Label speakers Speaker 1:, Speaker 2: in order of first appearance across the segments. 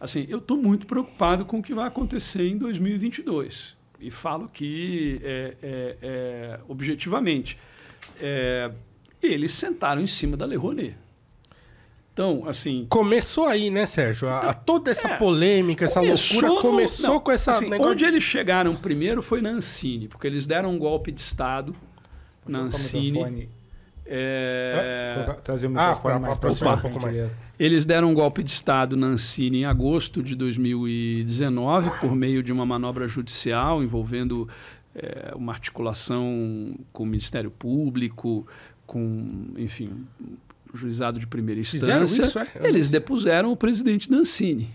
Speaker 1: assim, eu estou muito preocupado com o que vai acontecer em 2022. E falo que, é, é, é, objetivamente, é, eles sentaram em cima da Le Então, assim. Começou aí, né, Sérgio? A, então, toda essa é, polêmica, essa loucura no, começou não, com essa. Assim, negócio... Onde eles chegaram primeiro foi na Ancine, porque eles deram um golpe de Estado na Ancine. É... Trazer o ah, microfone ah, mais próximo, um pouco mais. Eles deram um golpe de Estado na Ancine em agosto de 2019 por meio de uma manobra judicial envolvendo é, uma articulação com o Ministério Público, com, enfim, juizado de primeira instância. Isso, é? Eles depuseram o presidente da Ancine,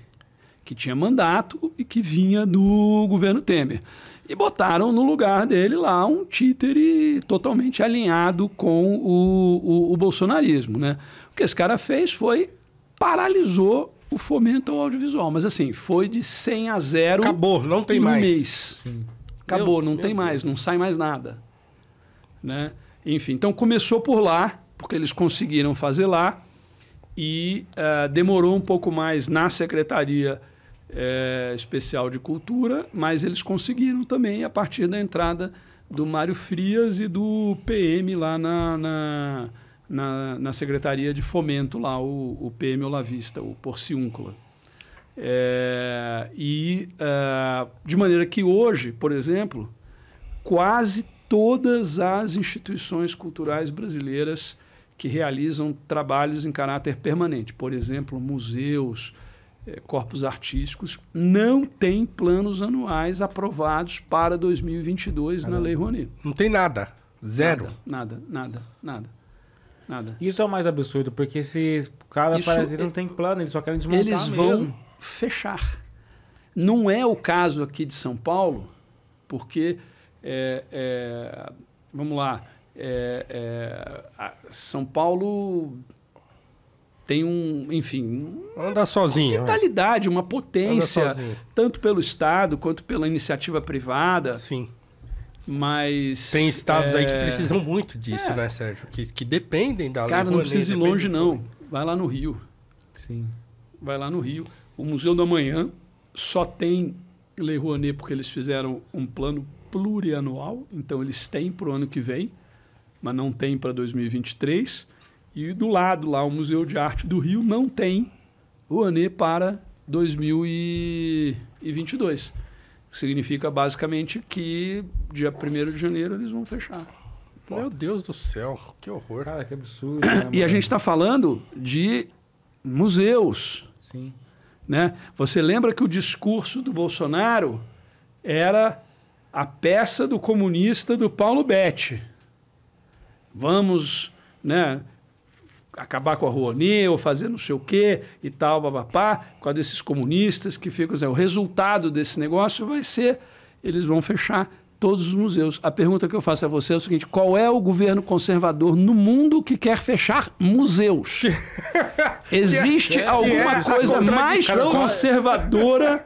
Speaker 1: que tinha mandato e que vinha do governo Temer. E botaram no lugar dele lá um títere totalmente alinhado com o, o, o bolsonarismo, né? O que esse cara fez foi paralisou o fomento ao audiovisual. Mas assim, foi de 100 a 0 Acabou, não tem um mais. mês. Sim. Acabou, meu, não meu tem Deus. mais, não sai mais nada. Né? Enfim, então começou por lá, porque eles conseguiram fazer lá, e uh, demorou um pouco mais na secretaria é, especial de cultura, mas eles conseguiram também a partir da entrada do Mário Frias e do PM lá na, na, na, na Secretaria de Fomento, lá o, o PM Olavista, o Porciúncula. É, e é, de maneira que hoje, por exemplo, quase todas as instituições culturais brasileiras que realizam trabalhos em caráter permanente, por exemplo, museus, eh, corpos artísticos não tem planos anuais aprovados para 2022 Caramba. na Lei Rouanet. Não tem nada. Zero. Nada, nada, nada. Nada. Isso é o mais absurdo, porque esses caras parece é não tem plano, eles só querem desmontar Eles vão mesmo. fechar. Não é o caso aqui de São Paulo, porque, é, é, vamos lá, São Paulo tem um, enfim, andar sozinho. Uma né? vitalidade, uma potência, tanto pelo Estado quanto pela iniciativa privada. Sim. Mas. Tem estados é... aí que é, precisam muito disso, é. né, Sérgio? Que, que dependem da Cara, não precisa ir longe, não. Vai lá no Rio. Sim. Vai lá no Rio. O Museu do Amanhã só tem Lei Rouanet porque eles fizeram um plano plurianual, então eles têm para o ano que vem, mas não tem para 2023. E do lado lá, o Museu de Arte do Rio não tem o ANE para 2022. Significa basicamente que dia 1 de janeiro eles vão fechar. Meu Deus do céu, que horror. Cara, que absurdo. Né, e a gente está falando de museus. Sim. Né? Você lembra que o discurso do Bolsonaro era a peça do comunista do Paulo Betti. Vamos, né? acabar com a Rouanet ou fazer não sei o quê e tal, babapá, com a desses comunistas que ficam. Assim, o resultado desse negócio vai ser: eles vão fechar todos os museus. A pergunta que eu faço a você é o seguinte: qual é o governo conservador no mundo que quer fechar museus? Existe é, alguma é coisa mais é? conservadora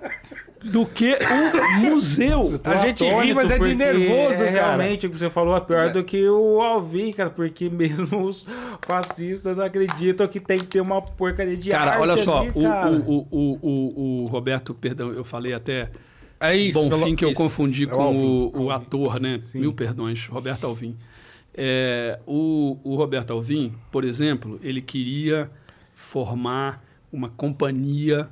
Speaker 1: do que um museu. A gente ri, mas é de nervoso, é, cara. Realmente, o que você falou é pior é. do que o Alvin, cara, porque mesmo os fascistas acreditam que tem que ter uma porcaria de cara, arte. Olha só, ali, o, cara, olha só, o, o, o, o Roberto, perdão, eu falei até... É isso, Bonfim, que eu isso. confundi é com Alvin, o, Alvin. ator, né? Sim. Mil perdões, Roberto Alvim. É, o, o Roberto Alvim, por exemplo, ele queria formar uma companhia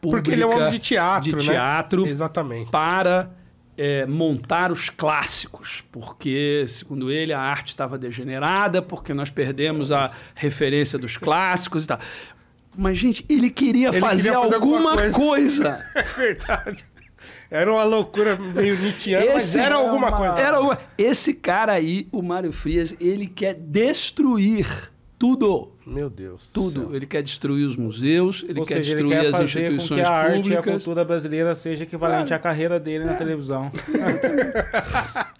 Speaker 1: porque ele é um homem de teatro, de né? teatro. Exatamente. Para é, montar os clássicos, porque, segundo ele, a arte estava degenerada, porque nós perdemos a referência dos clássicos e tal. Mas, gente, ele queria, ele fazer, queria fazer, alguma, coisa. coisa. é verdade. Era uma loucura meio nitiana, mas era, era alguma uma... coisa. Era uma... Esse cara aí, o Mário Frias, ele quer destruir tudo. Meu Deus. Tudo. Ele quer destruir os museus, ele Ou quer seja, destruir ele quer as instituições com que a arte públicas. Arte e a cultura brasileira seja equivalente claro. à carreira dele é. na televisão.